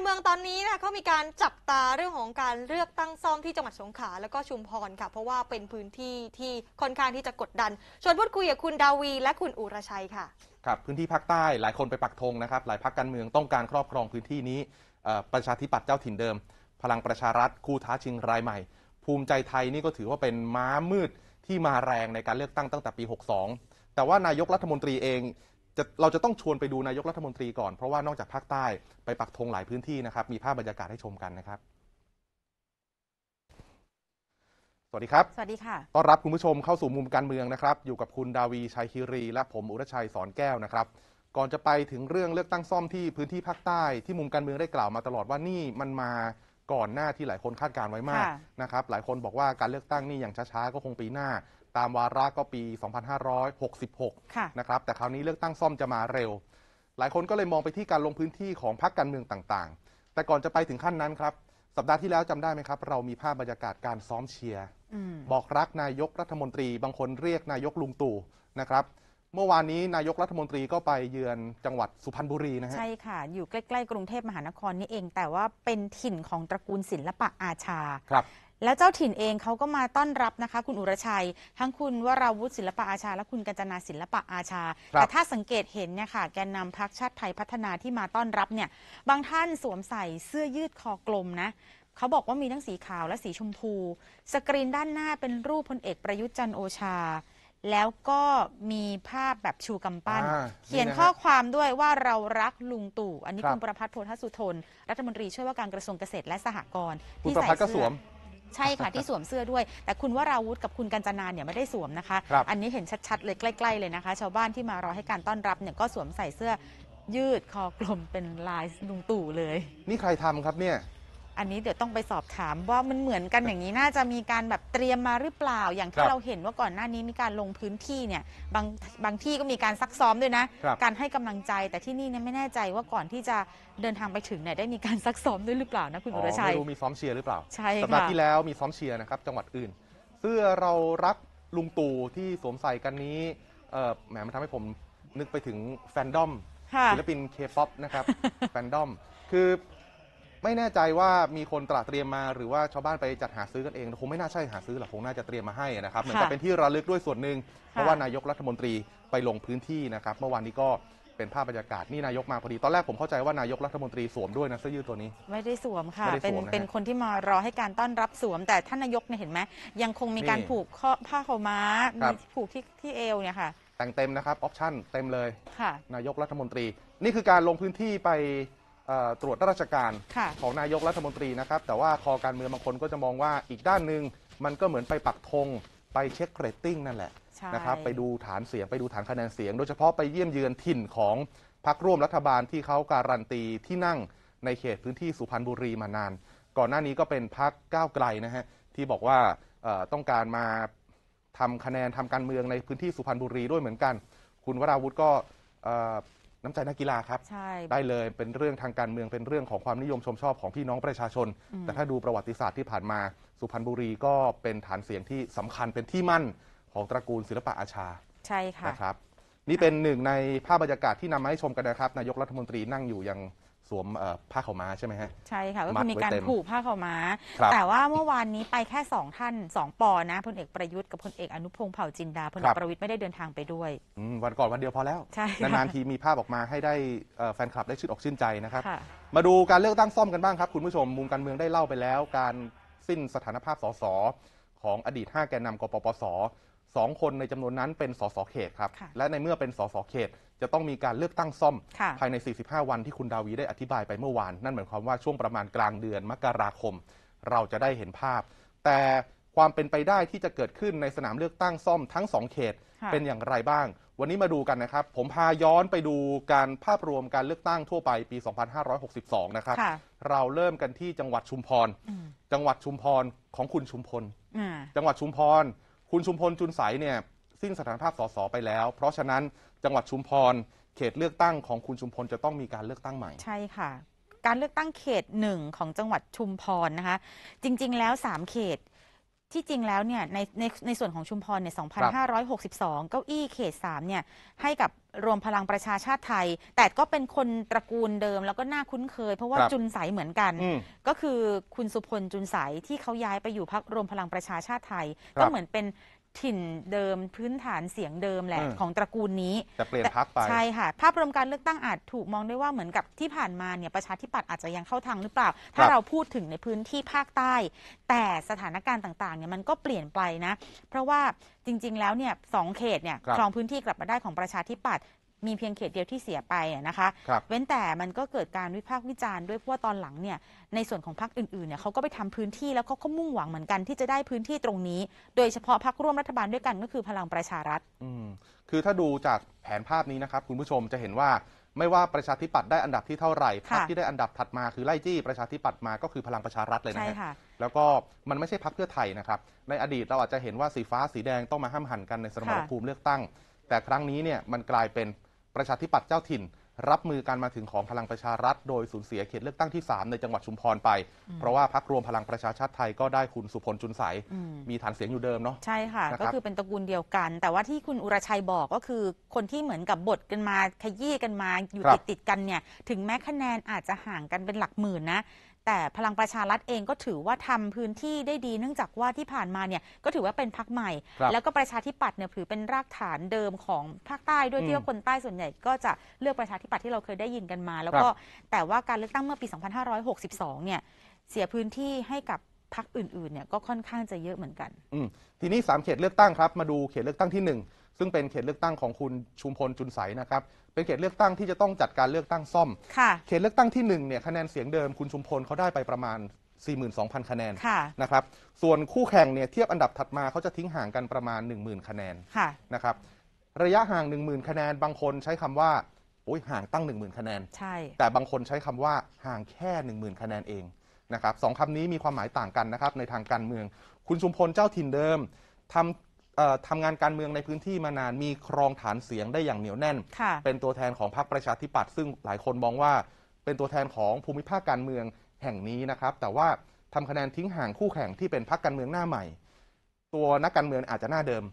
การเมืองตอนนี้นะเขามีการจับตาเรื่องของการเลือกตั้งซ่อมที่จังหวัดสงขลาแล้วก็ชุมพรค่ะ เพราะว่าเป็นพื้นที่ที่ค่อนข้างที่จะกดดันชวนพูดคุยกับคุณดาวี และคุณอุรชัยค่ะครับพื้นที่ภาคใต้หลายคนไปปักธงนะครับ หลายพรรคการเมืองต้องการครอบครองพื้นที่นี้ประชาธิปัตย์เจ้าถิ่นเดิม พลังประชารัฐคู่ท้าชิงรายใหม่ ภูมิใจไทยนี่ก็ถือว่าเป็นม้ามืดที่มาแรงในการเลือกตั้งตั้งแต่ปี 62 แต่ว่านายกรัฐมนตรีเองจะเราจะต้องชวนไปดูนายกรัฐมนตรีก่อน เพราะว่านอกจากภาคใต้ไปปักธงหลายพื้นที่นะครับ มีภาพบรรยากาศให้ชมกันนะครับ สวัสดีครับสวัสดีค่ะต้อนรับคุณผู้ชมเข้าสู่มุมการเมืองนะครับ อยู่กับคุณดาวีชัยคิรี และผมอุรชัยสอนแก้วนะครับ ก่อนจะไปถึงเรื่องเลือกตั้งซ่อมที่พื้นที่ภาคใต้ที่มุมการเมืองได้กล่าวมาตลอดว่านี่มันมาก่อนหน้าที่หลายคนคาดการไว้มากะนะครับ หลายคนบอกว่าการเลือกตั้งนี่อย่างช้าๆก็คงปีหน้าตามวาระก็ปี 2566 นะครับแต่คราวนี้เลือกตั้งซ่อมจะมาเร็ว หลายคนก็เลยมองไปที่การลงพื้นที่ของพรรคการเมืองต่างๆ แต่ก่อนจะไปถึงขั้นนั้นครับสัปดาห์ที่แล้วจำได้ไหมครับ เรามีภาพบรรยากาศการซ้อมเชียร์บอกรักนายกรัฐมนตรีบางคนเรียกนายกลุงตู่นะครับ เมื่อวานนี้นายกรัฐมนตรีก็ไปเยือนจังหวัดสุพรรณบุรีนะฮะใช่ค่ะ อยู่ใกล้ๆ กรุงเทพมหานครนี่เอง แต่ว่าเป็นถิ่นของตระกูลศิลปะอาชาครับแล้วเจ้าถิ่นเองเขาก็มาต้อนรับนะคะ คุณอุรชัย ทั้งคุณวราวุฒิศิลปะอาชาและคุณกัญจนาศิลปะอาชา แต่ถ้าสังเกตเห็นเนี่ยค่ะ แกนนำพรรคชาติไทยพัฒนาที่มาต้อนรับเนี่ยบางท่านสวมใส่เสื้อยืดคอกลมนะเขาบอกว่ามีทั้งสีขาวและสีชมพู สกรีนด้านหน้าเป็นรูปพลเอกประยุทธ์จันโอชา แล้วก็มีภาพแบบชูกำปั้น เขียนนข้อความด้วยว่าเรารักลุงตู่อันนี้คุณประพัฒน์โพธสุทนรัฐมนตรีช่วยว่าการกระทรวงเกษตรและสหกรณ์คุณที่ประใส่ก็สเสื้อวมใช่ค่ะที่สวมเสื้อด้วย แต่คุณวราวุธกับคุณกัญจนาเนี่ยไม่ได้สวมนะคะคอันนี้เห็นชัดๆเลยใกล้ๆเลยนะคะ ชาวบ้านที่มารอให้การต้อนรับเนี่ยก็สวมใส่เสื้อ ยืดคอกลมเป็นลายลุงตู่เลย นี่ใครทำครับเนี่ยอันนี้เดี๋ยวต้องไปสอบถามว่ามันเหมือนกันอย่างนี้น่าจะมีการแบบเตรียมมาหรือเปล่า อย่างที่เราเห็นว่าก่อนหน้านี้มีการลงพื้นที่เนี่ยบางบางที่ก็มีการซักซ้อมด้วยนะ การให้กำลังใจ แต่ที่นี่เนี่ยไม่แน่ใจว่าก่อนที่จะเดินทางไปถึงเนี่ยได้มีการซักซ้อมด้วยหรือเปล่านะคุณอุรชัยไม่รู้มีซ้อมเชียร์หรือเปล่าใช่ค่ะสัปดาห์ที่แล้วมีซ้อมเชียร์นะครับจังหวัดอื่น เสื้อเรารักลุงตู่ที่สวมใส่กันนี้แหมมันทำให้ผมนึกไปถึงแฟนดอมศิลปินเคป๊อปนะครับแฟนดอมคือไม่แน่ใจว่ามีคนตระเตรียมมาหรือว่าชาวบ้านไปจัดหาซื้อกันเอง คงไม่น่าใช่หาซื้อหรอกคงน่าจะเตรียมมาให้นะครับเหมือนจะเป็นที่ระลึกด้วยส่วนหนึ่งเพราะว่านายกรัฐมนตรีไปลงพื้นที่นะครับเมื่อวานนี้ก็เป็นภาพบรรยากาศ นี่นายกมาพอดี ตอนแรกผมเข้าใจว่านายกรัฐมนตรีสวมด้วยนะเสื้อยืดตัวนี้ ไม่ได้สวมค่ะไม่ได้เป็นสวมเป็นคนที่มารอให้การต้อน รับสวม แต่ท่านนายกเนี่ยเห็นไหมยังคงมีการผูกข้อผ้าขาวม้ามีผูกที่ที่เอวเนี่ยค่ะ แต่งเต็มนะครับออปชั่นเต็มเลยค่ะ นายกรัฐมนตรี นี่คือการลงพื้นที่ไปตรวจราชการของนายกรัฐมนตรีนะครับ แต่ว่าคอการเมืองบางคนก็จะมองว่าอีกด้านหนึ่งมันก็เหมือนไปปักธงไปเช็คเรตติ้งนั่นแหละนะครับไปดูฐานเสียงไปดูฐานคะแนนเสียง โดยเฉพาะไปเยี่ยมเยือนถิ่นของพรรคร่วมรัฐบาลที่เขาการันตีที่นั่งในเขตพื้นที่สุพรรณบุรีมานาน ก่อนหน้านี้ก็เป็นพรรคก้าวไกลนะฮะที่บอกว่าต้องการมาทำคะแนนทำการเมืองในพื้นที่สุพรรณบุรีด้วยเหมือนกัน คุณวราวุธก็น้ำใจนักกีฬาครับ ใช่ ได้เลย เป็นเรื่องทางการเมือง เป็นเรื่องของความนิยมชมชอบของพี่น้องประชาชน แต่ถ้าดูประวัติศาสตร์ที่ผ่านมา สุพรรณบุรีก็เป็นฐานเสียงที่สำคัญเป็นที่มั่นของตระกูลศิลปะอาชา ใช่ค่ะ นะครับ นี่เป็นหนึ่งในภาพบรรยากาศที่นำมาให้ชมกันนะครับ นายกรัฐมนตรีนั่งอยู่ยังสวมผ้าขาวม้าใช่ไหมฮะใช่ค่ะก็คือมีการผูกผ้าขาวม้าแต่ว่าเมื่อวานนี้ไปแค่ 2 ท่าน2ปอนะพลเอกประยุทธ์กับพลเอกอนุพงศ์เผ่าจินดาพลเอกประวิทย์ไม่ได้เดินทางไปด้วย วันก่อนวันเดียวพอแล้วนานๆทีมีภาพออกมาให้ได้แฟนคลับได้ชื่นอกชื่นใจนะครับ มาดูการเลือกตั้งซ่อมกันบ้างครับคุณผู้ชมมุมการเมืองได้เล่าไปแล้ว การสิ้นสถานภาพสสของอดีต 5 แกนนำกปปสสองคนในจำนวนนั้นเป็นสสเขตครับและในเมื่อเป็นสสเขต จะต้องมีการเลือกตั้งซ่อมภายใน 45 วันที่คุณดาวีได้อธิบายไปเมื่อวาน นั่นหมายความว่าช่วงประมาณกลางเดือนมกราคม เราจะได้เห็นภาพ แต่ความเป็นไปได้ที่จะเกิดขึ้นในสนามเลือกตั้งซ่อม ทั้งสองเขตเป็นอย่างไรบ้าง วันนี้มาดูกันนะครับ ผมพาย้อนไปดูการภาพรวมการเลือกตั้งทั่วไปปี 2562นะครับคเราเริ่มกันที่จังหวัดชุมพรจังหวัดชุมพรของคุณชุมพลจังหวัดชุมพรคุณชุมพล จุนใสเนี่ยสิ้นสถานภาพสสไปแล้ว เพราะฉะนั้นจังหวัดชุมพร เขตเลือกตั้งของคุณชุมพลจะต้องมีการเลือกตั้งใหม่ ใช่ค่ะ การเลือกตั้งเขตหนึ่งของจังหวัดชุมพรนะคะจริงๆแล้ว 3 เขตที่จริงแล้วเนี่ยในในในส่วนของชุมพรเนี่ย 2,562 เก้าอี้เขต3เนี่ยให้กับรวมพลังประชาชาติไทย แต่ก็เป็นคนตระกูลเดิมแล้วก็น่าคุ้นเคย เพราะว่าจุนใสเหมือนกัน ก็คือคุณสุพลจุนใสที่เขาย้ายไปอยู่พักรวมพลังประชาชาติไทยก็เหมือนเป็นถิ่นเดิมพื้นฐานเสียงเดิมแหละ ของตระกูลนี้แต่เปลี่ยนพักไปใช่ค่ะภาพรวมการเลือกตั้งอาจถูกมองได้ว่าเหมือนกับที่ผ่านมาเนี่ยประชาธิปัตย์อาจจะยังเข้าทางหรือเปล่าถ้าเราพูดถึงในพื้นที่ภาคใต้ แต่สถานการณ์ต่างๆเนี่ยมันก็เปลี่ยนไปนะ เพราะว่าจริงๆแล้วเนี่ยสองเขตเนี่ยครครองพื้นที่กลับมาได้ของประชาธิปัตย์มีเพียงเขตเดียวที่เสียไปนะคะคเว้นแต่มันก็เกิดการวิพากษ์วิจารณ์ด้วยเพราะว่าตอนหลังเนี่ยในส่วนของพรรคอื่นๆเนี่ยเขาก็ไปทำพื้นที่แล้วเขาก็มุ่งหวังเหมือนกันที่จะได้พื้นที่ตรงนี้ โดยเฉพาะพรรคร่วมรัฐบาลด้วยกันก็คือพลังประชารัฐอืมคือถ้าดูจากแผนภาพนี้นะครับ คุณผู้ชมจะเห็นว่าไม่ว่าประชาธิปัตย์ได้อันดับที่เท่าไหร่พรรคที่ได้อันดับถัดมาคือไล่จี้ประชาธิปัตย์มาก็คือพลังประชารัฐเลยนะใช่บค่ะแล้วก็มันไม่ใช่พรรคเพื่อไทยนะครับ ในอดีตเราอาจจะเห็นว่าสีฟ้าสีแดงต้องมาห้ามหันกันในสมรภูมิเลือกตั้ง แต่ครั้งนี้เนี่ยมันกลายเป็นประชาธิปัตย์เจ้าถิ่น รับมือการมาถึงของพลังประชารัฐโดยสูญเสียเขตเลือกตั้งที่ 3 ในจังหวัดชุมพรไปเพราะว่าพักรวมพลังประชาชาติไทยก็ได้คุณสุพลจุนใส มีฐานเสียงอยู่เดิมเนาะใช่ค่ะ ก็คือเป็นตระกูลเดียวกัน แต่ว่าที่คุณอุรชัยบอกก็คือ คนที่เหมือนกับบทกันมา ขยี้กันมา อยู่ติดติดกันเนี่ย ถึงแม้คะแนนอาจจะห่างกันเป็นหลักหมื่นนะแต่พลังประชารัฐเองก็ถือว่าทำพื้นที่ได้ดี เนื่องจากว่าที่ผ่านมาเนี่ยก็ถือว่าเป็นพักใหม่ แล้วก็ประชาธิปัตย์เนี่ยถือเป็นรากฐานเดิมของภาคใต้ด้วยที่ว่าคนใต้ส่วนใหญ่ ก็จะเลือกประชาธิปัตย์ที่เราเคยได้ยินกันมาแล้วก็แต่ว่าการเลือกตั้งเมื่อปี 2562เนี่ยเสียพื้นที่ให้กับพักอื่นๆเนี่ยก็ค่อนข้างจะเยอะเหมือนกันทีนี้3เขตเลือกตั้งครับมาดูเขตเลือกตั้งที่1ซึ่งเป็นเขตเลือกตั้งของคุณชุมพลจุนใสนะครับเป็นเขตเลือกตั้งที่จะต้องจัดการเลือกตั้งซ่อมเขตเลือกตั้งที่1เนี่ยคะแนนเสียงเดิม คุณชุมพลเขาได้ไปประมาณ 42,000 คะแนนคะนะครับ ส่วนคู่แข่งเนี่ยเทียบอันดับถัดมาเขาจะทิ้งห่างกันประมาณ 10,000 คะแนนคะนะครับ ระยะห่าง 10,000 คะแนนบางคนใช้คำว่า โอ้ยห่างตั้ง 10,000 คะแนน ใช่ แต่บางคนใช้คำว่าห่างแค่ 10,000 คะแนนเองนะครับสองคำนี้มีความหมายต่างกันนะครับในทางการเมืองคุณชุมพลเจ้าถิ่นเดิมทำทำงานการเมืองในพื้นที่มานานมีครองฐานเสียงได้อย่างเหนียวแน่น เป็นตัวแทนของพรรคประชาธิปัตย์ซึ่งหลายคนมองว่าเป็นตัวแทนของภูมิภาคการเมืองแห่งนี้นะครับ แต่ว่าทำคะแนนทิ้งห่างคู่แข่งที่เป็นพรรคการเมืองหน้าใหม่ ตัวนักการเมืองอาจจะหน้าเดิม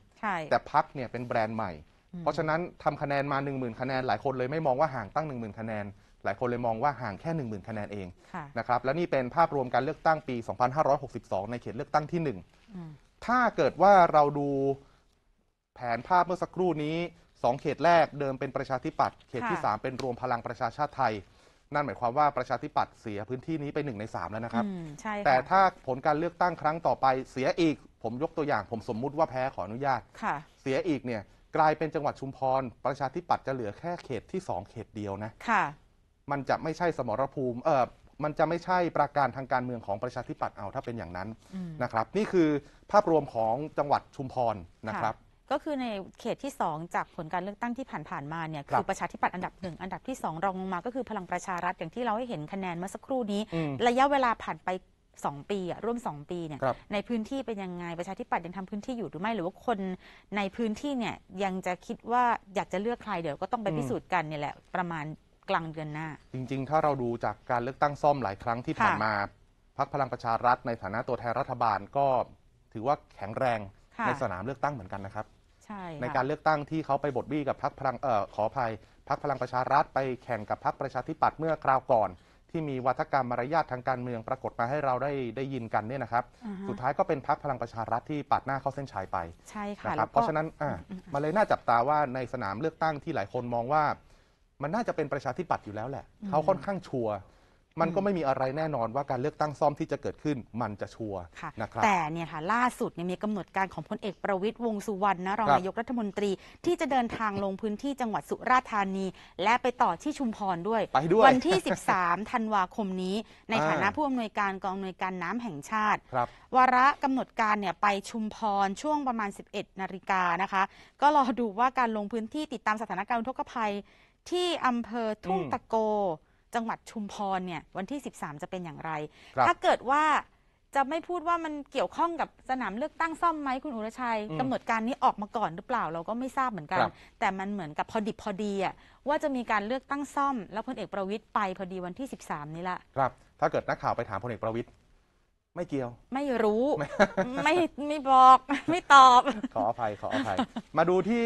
แต่พรรคเนี่ยเป็นแบรนด์ใหม่ เพราะฉะนั้นทำคะแนนมา1 0,000คะแนนหลายคนเลยไม่มองว่าห่างตั้ง1 0,000คะแนน หลายคนเลยมองว่าห่างแค่1 0,000คะแนนเองนะครับและนี่เป็นภาพรวมการเลือกตั้งปี 2562 ในเขตเลือกตั้งที่ 1ถ้าเกิดว่าเราดูแผนภาพเมื่อสักครู่นี้สองเขตแรกเดิมเป็นประชาธิปัตย์เขตที่ 3 เป็นรวมพลังประชาชาติไทย นั่นหมายความว่าประชาธิปัตย์เสียพื้นที่นี้ไปหนึ่งในสามแล้วนะครับใช่แต่ถ้าผลการเลือกตั้งครั้งต่อไปเสียอีกผมยกตัวอย่างผมสมมุติว่าแพ้ขออนุญาตค่ะเสียอีกเนี่ยกลายเป็นจังหวัดชุมพร ประชาธิปัตย์จะเหลือแค่เขตที่สองเขตเดียวนะค่ะมันจะไม่ใช่สมรภูมิเออมันจะไม่ใช่ประการทางการเมืองของประชาธิปัตย์เอาถ้าเป็นอย่างนั้นนะครับนี่คือภาพรวมของจังหวัดชุมพรนะครับ ก็คือในเขตที่ 2 จากผลการเลือกตั้งที่ผ่านๆมาเนี่ยคือประชาธิปัตย์อันดับหนึ่งอันดับที่ 2 รองลงมาก็คือพลังประชารัฐอย่างที่เราให้เห็นคะแนนเมื่อสักครู่นี้ ระยะเวลาผ่านไป 2 ปีอะร่วม 2 ปีเนี่ยในพื้นที่เป็นยังไงประชาธิปัตย์ยังทำพื้นที่อยู่หรือไม่หรือว่าคน ในพื้นที่เนี่ยยังจะคิดว่าอยากจะเลือกใครเดี๋ยวก็ต้องไปพิสูจน์กันเนี่ยแหละประมาณกลางเดือนหน้าจริงๆ ถ้าเราดูจากการเลือกตั้งซ่อมหลายครั้งที่ผ่านมาพักพลังประชารัฐในฐานะตัวแทนรัฐบาลก็ ถือว่าแข็งแรงในสนามเลือกตั้งเหมือนกันนะครับใในการเลือกตั้งที่เขาไปบทบี้กับพักพลังเอ่อขออภัยพักพลังประชารัฐไปแข่งกับพักประชาธิปัตย์เมื่อคราวก่อน ที่มีวัฒกรรมมารยาททางการเมืองปรากฏมาให้เราได้ได้ยินกันเนี่ยนะครับสุดท้ายก็เป็นพักพลังประชารัฐที่ปัดหน้าเข้าเส้นชัยไปใช่ค่ะะคเพราะฉะนั้นมาเลยน่าจับตาว่าในสนามเลือกตั้งที่หลายคนมองว่ามันน่าจะเป็นประชาธิปัตย์อยู่แล้วแหละ เขาค่อนข้างชัวร์ มันก็ไม่มีอะไรแน่นอนว่าการเลือกตั้งซ่อมที่จะเกิดขึ้นมันจะชัวร์นะครับแต่เนี่ยค่ะล่าสุดเนี่ยมีกำหนดการของพลเอกประวิตยวงสุวรรณนะรองนายกรัฐมนตรีที่จะเดินทางลงพื้นที่จังหวัดสุราษฎร์ธานี และไปต่อที่ชุมพรด้วยวยวันที่ 13ธันวาคมนี้ ในฐานะผู้อำนวยการกองอำนวยการน้ำแห่งชาติวาระกำหนดการเนี่ยไปชุมพรช่วงประมาณ11นาฬิกานะคะ ก็รอดูว่าการลงพื้นที่ติดตามสถานการณ์ทุกภัยที่ อำเภอทุ่ง ตะโก จังหวัดชุมพรเนี่ยวันที่ 13 จะเป็นอย่างไรรถ้าเกิดว่าจะไม่พูดว่ามันเกี่ยวข้องกับสนามเลือกตั้งซ่อมไหมคุณอุรชัย กำกำหนดการนี้ออกมาก่อนหรือเปล่า เราก็ไม่ทราบเหมือนกัน แต่มันเหมือนกับพอดิบพอดีอะว่าจะมีการเลือกตั้งซ่อม แล้วพลเอกประวิตยไปพอดีวันที่ 13 นี้ละครับถ้าเกิดนักข่าวไปถามพลเอกประวิตยไม่เกี่ยว ไม่รู้ ไม่ไม่บอกไม่ตอบ ขออภัยขออภัย มาดูที่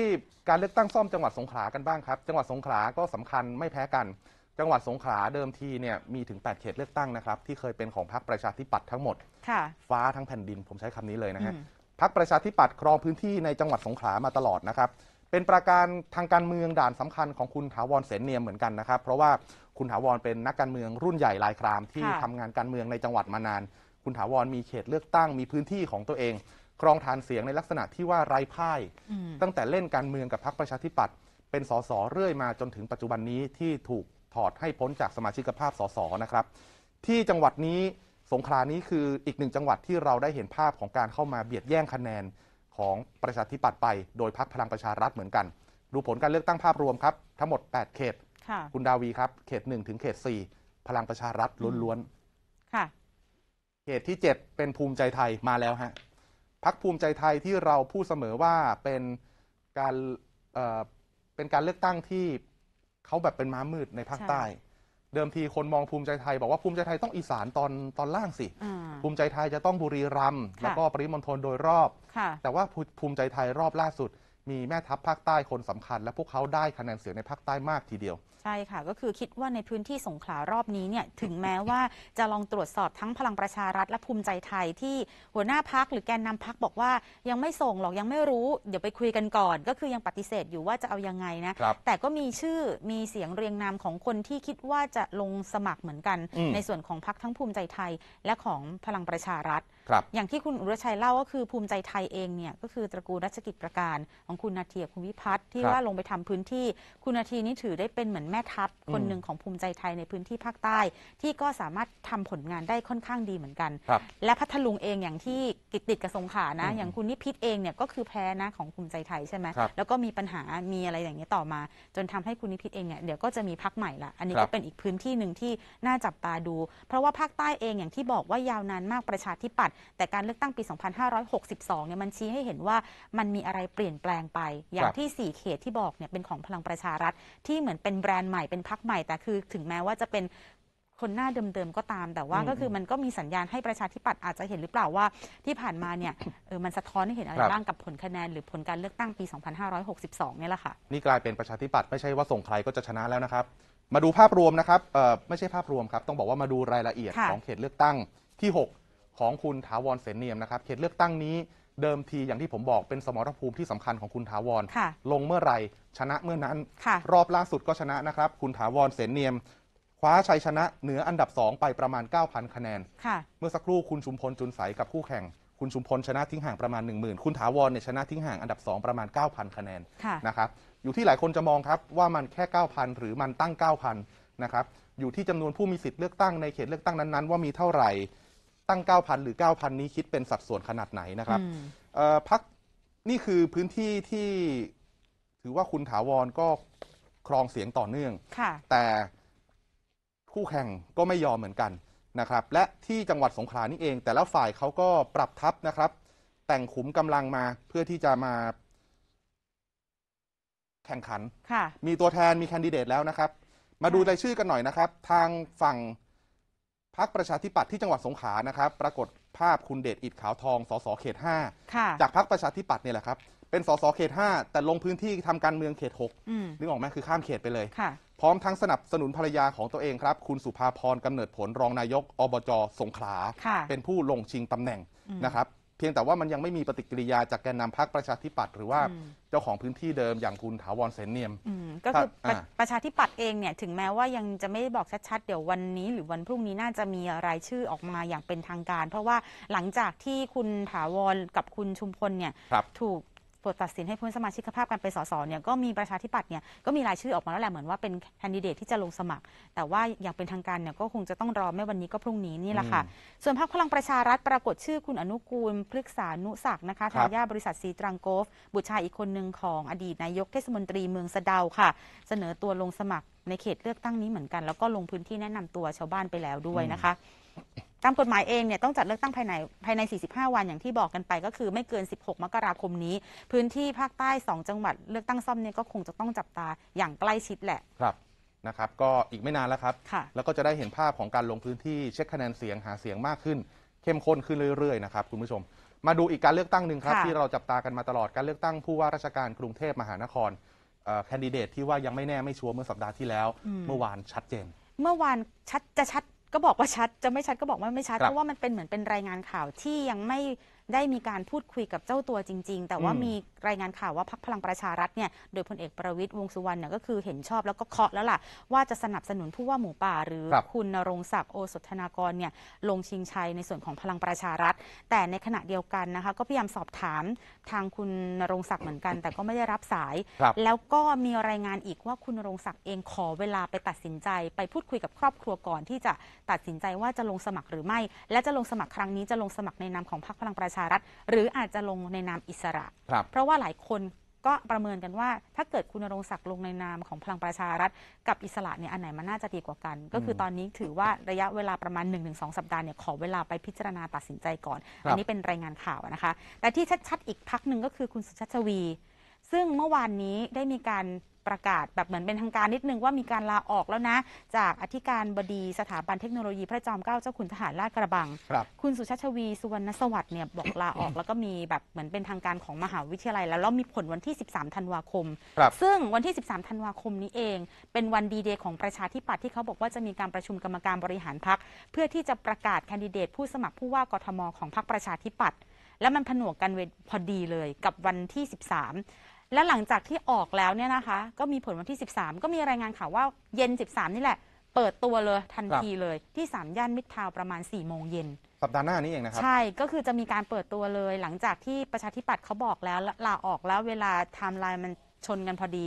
การเลือกตั้งซ่อมจังหวัดสงขลากันบ้างครับ จังหวัดสงขลา ก็สำคัญไม่แพ้กันจังหวัดสงขลาเดิมทีเนี่ยมีถึง 8เขตเลือกตั้งนะครับ ที่เคยเป็นของพรรคประชาธิปัตย์ทั้งหมด ค่ะ ฟ้าทั้งแผ่นดินผมใช้คำนี้เลยนะฮะพรรคประชาธิปัตย์ครองพื้นที่ในจังหวัดสงขลามาตลอดนะครับเป็นประการทางการเมืองด่านสำคัญของคุณถาวรเสนเนียมเหมือนกันนะครับ เพราะว่าคุณถาวรเป็นนักการเมืองรุ่นใหญ่ลายคราม ที่ทำงานการเมืองในจังหวัดมานานคุณถาวรมีเขตเลือกตั้งมีพื้นที่ของตัวเอง ครองฐานเสียงในลักษณะที่ว่าไร้พ่าย ตั้งแต่เล่นการเมืองกับพรรคประชาธิปัตย์เป็นสสเรื่อยมาจนถึงปัจจุบันนี้ที่ถูกถอดให้พ้นจากสมาชิกภาพ สสนะครับ ที่จังหวัดนี้สงขลานี้คืออีกหนึ่งจังหวัดที่เราได้เห็นภาพของการเข้ามาเบียดแย่งคะแนนของประชาธิปัตย์ไป โดยพรรคพลังประชารัฐเหมือนกัน ดูผลการเลือกตั้งภาพรวมครับ ทั้งหมด 8 เขตคุณดาวีครับ เขต1ถึงเขต4พลังประชารัฐล้วนๆค่ะขตที่ 7 เป็นภูมิใจไทยมาแล้วฮะพักภูมิใจไทยที่เราพูดเสมอว่าเป็นการเเป็นการเลือกตั้งที่เขาแบบเป็นม้ามืดในภาคใต้ เดิมทีคนมองภูมิใจไทย บอกว่าภูมิใจไทยต้องอีสานตอนตอนล่างสิ ภูมิใจไทยจะต้องบุรีรัมย์แล้วก็ปริมณฑลโดยรอบ แต่ว่าภูมิใจไทยรอบล่าสุดมีแม่ทัพภาคใต้คนสำคัญและพวกเขาได้คะแนนเสียงในภาคใต้มากทีเดียว ใช่ค่ะก็คือคิดว่าในพื้นที่สงขลารอบนี้เนี่ยถึงแม้ว่าจะลองตรวจสอบทั้งพลังประชารัฐและภูมิใจไทยที่หัวหน้าพักหรือแกนนำพักบอกว่ายังไม่ส่งหรอกยังไม่รู้ เดี๋ยวไปคุยกันก่อนก็คือยังปฏิเสธอยู่ว่าจะเอายังไงนะแต่ก็มีชื่อมีเสียงเรียงนามของคนที่คิดว่าจะลงสมัครเหมือนกัน ในส่วนของพักทั้งภูมิใจไทย และของพลังประชารัฐครับอย่างที่คุณอุรชัยเล่าก็คือภูมิใจไทยเองเนี่ยก็คือตระกูลรัชกิจประการของคุณนาทีคุณวิพัฒน์ที่ว่าลงไปทำพื้นที่คุณนาทีนี่ถือได้เป็นเหมือนแม่ทัพคนหนึ่งของภูมิใจไทยในพื้นที่ภาคใต้ที่ก็สามารถทำผลงานได้ค่อนข้างดีเหมือนกัน และพัทลุงเองอย่างที่ติดติดกับสงขานะอย่างคุณนิพิษเองเนี่ยก็คือแพ้นะของภูมิใจไทยใช่ไหมแล้วก็มีปัญหามีอะไรอย่างนี้ต่อมา จนทำให้คุณนิพิษเองเนี่ยเดี๋ยวก็จะมีพักใหม่ละอันนี้ก็เป็นอีกพื้นที่หนึ่งที่น่าจับตาดู เพราะว่าภาคใต้เองอย่างที่บอกว่ายาวนานมากประชาธิปัตยแต่การเลือกตั้งปี 2562เนี่ยมันชี้ให้เห็นว่ามันมีอะไรเปลี่ยนแปลงไป อย่างที่ 4 เขตที่บอกเนี่ยเป็นของพลังประชารัฐที่เหมือนเป็นแบรนด์ใหม่เป็นพักใหม่แต่คือ ถึงแม้ว่าจะเป็นคนหน้าเดิมๆก็ตาม แต่ว่าก็คือมันก็มีสัญญาณให้ประชาธิปัตย์อาจจะเห็นหรือเปล่าว่า ที่ผ่านมาเนี่ยเออมันสะท้อนให้เห็นอะไรรบ้างกับผลคะแนนหรือผลการเลือกตั้งปี 2562 เนี่ยแหละค่ะนี่กลายเป็นประชาธิปัตย์ไม่ใช่ว่าส่งใครก็จะชนะแล้วนะครับ มาดูภาพรวมนะครับเออไม่ใช่ภาพรวมครับ ต้องบอกว่ามาดูรายละเอียดของเขตเลือกตั้งที่ 6ของคุณถาวรเสนเนียมนะครับเขตเลือกตั้งนี้เดิมทีอย่างที่ผมบอกเป็นสมรภูมิที่สำคัญของคุณถาวร ลงเมื่อไหร่ชนะเมื่อนั้น รอบล่าสุดก็ชนะนะครับคุณถาวรเสนเนียม คว้าชัยชนะเหนืออันดับ2ไปประมาณ 9,000 คะแนนเมื่อสักครู่คุณชุมพลจุนใสกับคู่แข่งคุณชุมพลชนะทิ้งห่างประมาณ 1 0,000 คุณถาวรเนี่ยชนะทิ้งห่างอันดับ2ประมาณ9,000คะแนนนะครับอยู่ที่หลายคนจะมองครับว่ามันแค่9,000หรือมันตั้ง 9,000นะครับอยู่ที่จำนวนผู้มีสิทธิ์เลือกตั้งในเขตเลือกตั้งนั้นๆว่ามีเท่าไหร่ตั้ง 9,000 หรือ 9,000 นี้คิดเป็นสัดส่วนขนาดไหนนะครับ พักนี่คือพื้นที่ที่ถือว่าคุณถาวรก็ครองเสียงต่อเนื่อง แต่คู่แข่งก็ไม่ยอมเหมือนกันนะครับ และที่จังหวัดสงขลานี่เอง แต่และฝ่ายเขาก็ปรับทัพนะครับ แต่งขุมกำลังมาเพื่อที่จะมาแข่งขันมีตัวแทนมีแคนดิเดตแล้วนะครับ มาดูรายชื่อกันหน่อยนะครับ ทางฝั่งพักประชาธิปัตย์ที่จังหวัดสงขลานะครับ ปรากฏภาพคุณเดชอิดขาวทอง สส เขต5จากพักประชาธิปัตย์เนี่ยแหละครับ เป็นสส เขต5แต่ลงพื้นที่ทำการเมืองเขต6นึกออกไหมคือข้ามเขตไปเลยพร้อมทั้งสนับสนุนภรรยาของตัวเองครับ คุณสุภาพรกำเนิดผลรองนายกอบจ สงขลาเป็นผู้ลงชิงตำแหน่งนะครับเพียงแต่ว่ามันยังไม่มีปฏิกิริยาจากแกนนาพักประชาธิปัตย์หรือว่าเจ้าของพื้นที่เดิมอย่างคุณถาวรเสนเนียมก็คือปประชาธิปัตย์เองเนี่ยถึงแม้ว่ายังจะไม่บอกชัดๆเดี๋ยววันนี้ หรือวันพรุ่งนี้น่าจะมีรายชื่อออกมาอย่างเป็นทางการ เพราะว่าหลังจากที่คุณถาวรกับคุณชุมพลเนี่ยถูกบทตัดสินให้พ้นสมาชิกภาพการเป็นสสเนี่ยก็มีประชาธิปัตย์เนี่ยก็มีรายชื่อออกมาแล้วแหละเหมือนว่าเป็นแคนดิเดตที่จะลงสมัคร แต่ว่าอย่างเป็นทางการเนี่ยก็คงจะต้องรอไม่วันนี้ก็พรุ่งนี้นี่แหละค่ะ ส่วนพรรคพลังประชารัฐปรากฏชื่อคุณอนุกูลพฤกษานุศักดิ์นะคะทายาบริษัทซีตรังโกฟ บุตรชายอีกคนหนึ่งของ อดีตนายกเทศมนตรีเมืองสะเดาค่ะ เสนอตัวลงสมัครในเขตเลือกตั้งนี้เหมือนกัน แล้วก็ลงพื้นที่แนะนำตัวชาวบ้านไปแล้วด้วยนะคะตามกฎหมายเองเนี่ยต้องจัดเลือกตั้งภายในภายใน 45 วันอย่างที่บอกกันไปก็คือไม่เกิน 16 มกราคมนี้ พื้นที่ภาคใต้ 2 จังหวัดเลือกตั้งซ่อมเนี่ยก็คงจะต้องจับตาอย่างใกล้ชิดแหละครับนะครับก็อีกไม่นานแล้วครับค่ะแล้วก็จะได้เห็นภาพของการลงพื้นที่เช็คคะแนนเสียงหาเสียงมากขึ้นเข้มข้นขึ้นเรื่อย ๆ นะครับ คุณผู้ชม มาดูอีกการเลือกตั้งหนึ่งครับที่เราจับตากันมาตลอดการเลือกตั้งผู้ว่าราชการกรุงเทพมหานครแคนดิเดตที่ว่ายังไม่แน่ไม่ชัวร์เมื่อสัปดาห์ที่แล้ว เมื่อวานชัดเจน เมื่อวานชัดจะชัดก็บอกว่าชัดจะไม่ชัดก็บอกว่าไม่ชัด เพราะว่ามันเป็นเหมือนเป็นรายงานข่าวที่ยังไม่ได้มีการพูดคุยกับเจ้าตัวจริง ๆ แต่ว่ามีรายงานข่าวว่าพักพลังประชารัฐเนี่ยโดยพลเอกประวิตยวงสุวรรณเนี่ยก็คือเห็นชอบแล้วก็เคาะแล้วล่ะว่าจะสนับสนุนผู้ว่าหมูป่า หรือคคุณนรงศักดิ์โอสถนากรเนี่ยลงชิงชัยในส่วนของพลังประชารัฐ แต่ในขณะเดียวกันนะคะ ก็พยายามสอบถามทางคุณนรงศักดิ์เหมือนกัน แต่ก็ไม่ได้รับสาย แล้วก็มีรายงานอีกว่าคุณนรงศักดิ์เองขอเวลาไปตัดสินใจไปพูดคุยกับครอบครัวก่อนที่จะตัดสินใจว่าจะลงสมัครหรือไม่ และจะลงสมัครครั้งนี้จะลงสมัครในนามของพรรคพลังประชาารัฐหรืออาจจะลงในนามอิสระรเพราะว่าหลายคนก็ประเมินกันว่าถ้าเกิดคุณรงศักดิ์ลงในนามของพลังประชารัฐกับอิสระเนี่ยอันไหนมันน่าจะดีกว่ากัน ก็คือตอนนี้ถือว่าระยะเวลาประมาณ1-2สัปดาห์เนี่ยขอเวลาไปพิจารณาตัดสินใจก่อนอันนี้เป็นรายงานข่าวนะคะแต่ที่ชัดๆอีกพักหนึ่งก็คือคุณสุชาติวีซึ่งเมื่อวานนี้ได้มีการประกาศแบบเหมือนเป็นทางการนิดนึงว่ามีการลาออกแล้วนะ จากอธิการบดีสถาบันเทคโนโลยีพระจอมเกล้าเจ้าขุนทหารราชกระบังคบคุณสุชาชวีสุวรรณสวัสดิ์เนี่ยบอกลาออก แล้วก็มีแบบเหมือนเป็นทางการของมหาวิทยาลัย แล้วแล้วมีผลวันที่ 13 ธันวาคมคซึ่งวันที่ 13 ธันวาคมนี้เอง เป็นวันดีเดย์ของประชาธิปัตย์ที่เขาบอกว่าจะมีการประชุมกรรมการบริหารพักเพื่อที่จะประกาศแคนดิเดต ผู้สมัครผู้ว่ากทมของพักประชาธิปัตย์แล้วมันผนวกกันพอดีเลยกับวันที่ 13และหลังจากที่ออกแล้วเนี่ยนะคะ ก็มีผลวันที่ 13 ก็มีรายงานข่าวว่าเย็น 13 นี่แหละ เปิดตัวเลยทันทีเลยที่สามย่านมิตรทาวประมาณ4ี่โมงเย็นสัปดาห์หน้านี้เองนะครับใช่ก็คือจะมีการเปิดตัวเลยหลังจากที่ประชาธิปัตย์เขาบอกแล้วลาออกแล้วเวลาไทม์ไลน์มันชนกันพอดี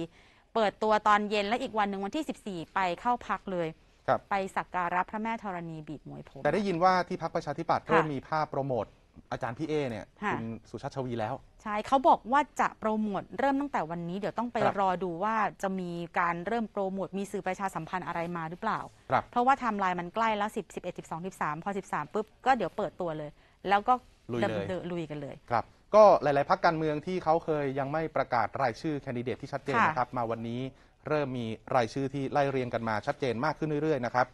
เปิดตัวตอนเย็นและอีกวันหนึ่งวันที่ 14 ไปเข้าพักเลยไปสักการะพระแม่ธรณีบีบมวยผมแต่ได้ยินว่าที่พักประชาธิปัตย์เริ่มมีภาพโปรโมทอาจารย์พี่เอเนี่ย คุณสุชาติชวีแล้ว ใช่เขาบอกว่าจะโปรโมทเริ่มตั้งแต่วันนี้เดี๋ยวต้องไปรรอดูว่าจะมีการเริ่มโปรโมทมีสื่อประชาสัมพันธ์อะไรมาหรือเปล่าครับเพราะว่าทำไลน์มันใกล้แล้ว 10 11 12 13 พอ 13ปุ๊บก็เดี๋ยวเปิดตัวเลย แล้วก็ลุยเลยลุยกันเลยครับก็หลายๆพักการเมืองที่เขาเคยยังไม่ประกาศรายชื่อแคนดิเดตที่ชัดเจนนะครับมาวันนี้เริ่มมีรายชื่อที่ไล่เรียงกันมาชัดเจนมากขึ้นเรื่อยๆนะครับ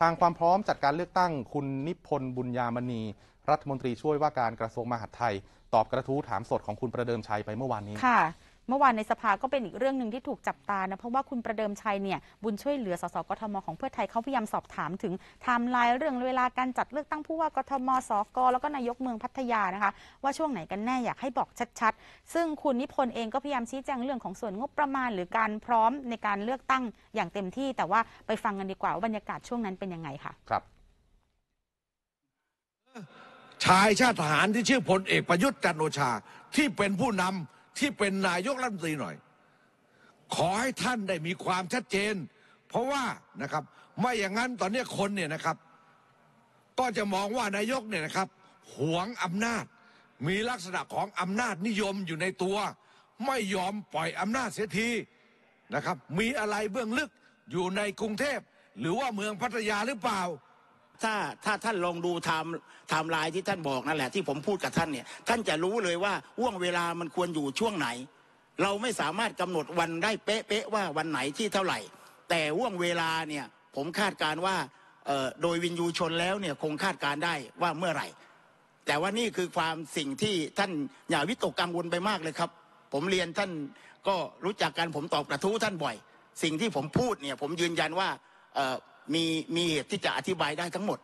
ทางความพร้อมจัดการเลือกตั้งคุณนิพนธ์บุญยามณีรัฐมนตรีช่วยว่าการกระทรวงมหาดไทย ตอบกระทู้ถามสดของคุณประเดิมชัยไปเมื่อวานนี้ ค่ะ เมื่อวานในสภาก็เป็นอีกเรื่องหนึ่งที่ถูกจับตานะเพราะว่าคุณประเดิมชัยเนี่ยบุญช่วยเหลือสสกทมของเพื่อไทยเขาพยายามสอบถามถึงไทม์ไลน์เรื่องเวลาการจัดเลือกตั้งผู้ว่ากทมสกแล้วก็ นายกเมืองพัทยานะคะ ว่าช่วงไหนกันแน่อยากให้บอกชัดๆ ซึ่งคุณนิพนธ์เองก็พยายามชี้แจงเรื่องของส่วนงบประมาณหรือการพร้อมในการเลือกตั้งอย่างเต็มที่ แต่ว่าไปฟังกันดีกว่าว่าบรรยากาศช่วงนั้นเป็นยังไงค่ะ ครับชายชาติทหารที่ชื่อพลเอกประยุทธ์จันโอชาที่เป็นผู้นำที่เป็นนายกรัฐมนตรีหน่อย ขอให้ท่านได้มีความชัดเจน เพราะว่านะครับไม่อย่างนั้นตอนนี้คนเนี่ยนะครับก็จะมองว่านายกเนี่ยนะครับหวงอำนาจมีลักษณะของอำนาจนิยมอยู่ในตัว ไม่ยอมปล่อยอำนาจเสียทีนะครับมีอะไรเบื้องลึกอยู่ในกรุงเทพหรือว่าเมืองพัทยาหรือเปล่าถ้าถ้าท่านลองดูไทม์ไทม์ไลน์ที่ท่านบอกนั่นแหละที่ผมพูดกับท่านเนี่ยท่านจะรู้เลยว่าห่วงเวลามันควรอยู่ช่วงไหน เราไม่สามารถกำหนดวันได้เป๊ะๆว่าวันไหนที่เท่าไหร่ แต่ห่วงเวลาเนี่ยผมคาดการว่าโดยวินยูชนแล้วเนี่ยคงคาดการได้ว่าเมื่อไหร่ แต่ว่านี่คือความสิ่งที่ท่านอย่าวิตกกังวลไปมากเลยครับ ผมเรียนท่านก็รู้จักการผมตอบกระทู้ท่านบ่อย สิ่งที่ผมพูดเนี่ยผมยืนยันว่ามีมีเหตุที่จะอธิบายได้ทั้งหมด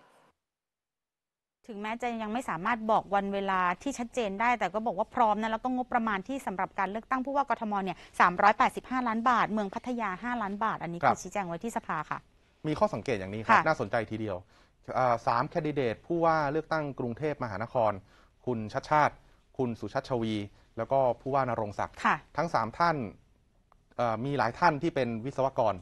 ถึงแม้จะยังไม่สามารถบอกวันเวลาที่ชัดเจนได้ แต่ก็บอกว่าพร้อมนะแล้วก็งบประมาณที่สำหรับการเลือกตั้งผู้ว่ากทมเนี่ยสามล้านบาท เมืองพัทยา 5 ล้านบาท อันนี้ครือชี้แจงไว้ที่สภาค่ะ มีข้อสังเกตอย่างนี้ครับน่าสนใจทีเดียวสามแคนดิเดต ผู้ว่าเลือกตั้งกรุงเทพมหานคร คุณชัดชาติ คุณสุชาติชวี แล้วก็ผู้ว่านรงศักดิ์ทั้ง3ท่านมีหลายท่านที่เป็นวิศวกร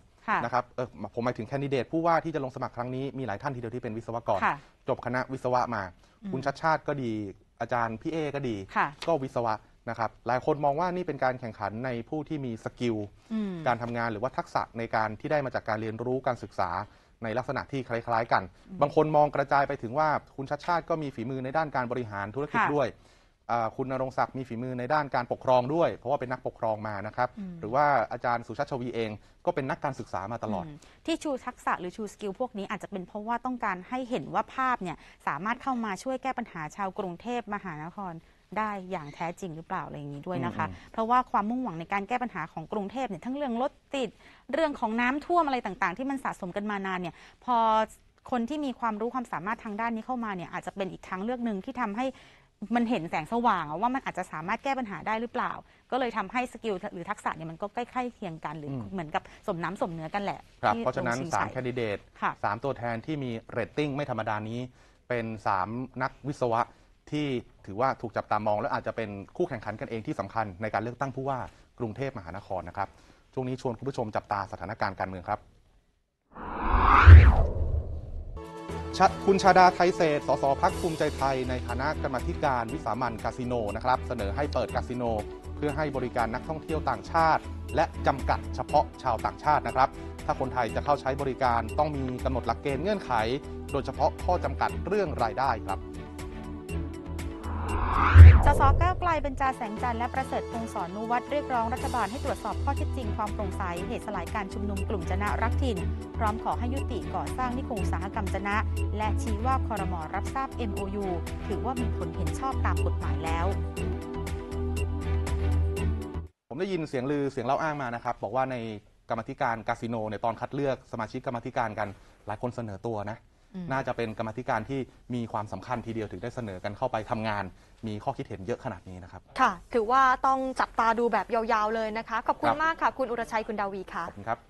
นะครับเออผมหมายถึงแคนดิเดตผู้ว่าที่จะลงสมัครครั้งนี้มีหลายท่านทีเดียวที่เป็นวิศวกร จบคณะวิศวะมา คุณชัดชาติก็ดีอาจารย์พี่เอก็ดีก็วิศวะนะครับหลายคนมองว่านี่เป็นการแข่งขันในผู้ที่มีสกิลการทำงานหรือว่าทักษะในการที่ได้มาจากการเรียนรู้การศึกษาในลักษณะที่คล้าย ๆกัน บางคนมองกระจายไปถึงว่า คุณชัดชาติก็มีฝีมือในด้านการบริหารธุรกิจด้วยคุณนรงศักดิ์มีฝีมือในด้านการปกครองด้วย เพราะว่าเป็นนักปกครองมานะครับหรือว่าอาจารย์สุชาติชวีเอง ก็เป็นนักการศึกษามาตลอด ที่ชูทักษะ หรือชูสกิลพวกนี้อาจจะเป็นเพราะว่าต้องการให้เห็นว่าภาพเนี่ยสามารถเข้ามาช่วยแก้ปัญหาชาวกรุงเทพมหานคร ได้อย่างแท้จริงหรือเปล่าอะไรอย่างนี้ด้วยนะคะเพราะว่าความมุ่งหวังในการแก้ปัญหาของกรุงเทพเนี่ยทั้งเรื่องรถติดเรื่องของน้ำท่วมอะไรต่างๆ ที่มันสะสมกันมานานเนี่ยพอคนที่มีความรู้ความสามารถทางด้านนี้เข้ามาเนี่ยอาจจะเป็นอีกทางเลือกหนึ่งที่ทำใหมันเห็นแสงสว่างว่ามันอาจจะสามารถแก้ปัญหาได้หรือเปล่า ก็เลยทำให้สกิลหรือทักษะเนี่ยมันก็ใกล้ๆเคียงกัน หรืออเหมือนกับสมน้ำสมเนื้อกันแหละ ครับ เพราะฉะนั้นสามแคนดิเดตสามตัวแทนที่มีเรตติ้งไม่ธรรมดานี้เป็น 3 นักวิศวะที่ถือว่าถูกจับตามอง และอาจจะเป็นคู่แข่งขันกันเองที่สำคัญในการเลือกตั้งผู้ว่ากรุงเทพมหานครนะครับช่วงนี้ชวนคุณผู้ชมจับตาสถานการณ์การเมืองครับคุณชาดาไทยเศษ สสพักภูมิใจไทยในฐานะกรรมธิการวิสามันคาสิโนนะครับเสนอให้เปิดคาสิโน เพื่อให้บริการนักท่องเที่ยวต่างชาติ และจำกัดเฉพาะชาวต่างชาตินะครับ ถ้าคนไทยจะเข้าใช้บริการต้องมีกำหนดหลักเกณฑ์เงื่อนไข โดยเฉพาะข้อจำกัดเรื่องรายได้ครับสสก้าวไกลบรรจาแสงจันทร์และประเสริฐพงศรนุวัตรเรียกร้องรัฐบาลให้ตรวจสอบข้อเท็จจริงความโปร่งใส เหตุสลายการชุมนุมกลุ่มจนะรักถิ่นพร้อมขอให้ยุติก่อสร้างนิคมอุตสาหกรรมจนะ และชี้ว่าคอรมอรับทราบ MOU ถือว่ามีผลเห็นชอบตามกฎหมายแล้ว ผมได้ยินเสียงลือเสียงเล่าอ้างมานะครับ บอกว่าในกรรมธิการคาสิโนเนี่ยตอนคัดเลือกสมาชิกกรรมธิการกันหลายคนเสนอตัวนะน่าจะเป็นกรรมธิการที่มีความสำคัญทีเดียวถึงได้เสนอกันเข้าไปทำงาน มีข้อคิดเห็นเยอะขนาดนี้นะครับ ค่ะ ถือว่าต้องจับตาดูแบบยาวๆเลยนะคะ ขอบคุณมากค่ะ คุณอุรชัยคุณดาวีค่ะ ขอบคุณครับ